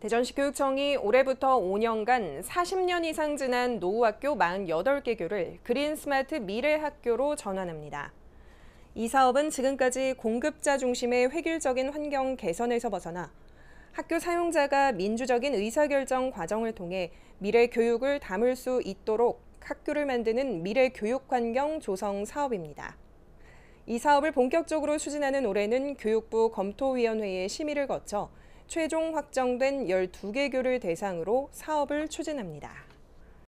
대전시 교육청이 올해부터 5년간 40년 이상 지난 노후학교 48개 교를 그린스마트 미래학교로 전환합니다. 이 사업은 지금까지 공급자 중심의 획일적인 환경 개선에서 벗어나 학교 사용자가 민주적인 의사결정 과정을 통해 미래 교육을 담을 수 있도록 학교를 만드는 미래 교육 환경 조성 사업입니다. 이 사업을 본격적으로 추진하는 올해는 교육부 검토위원회의 심의를 거쳐 최종 확정된 12개 교를 대상으로 사업을 추진합니다.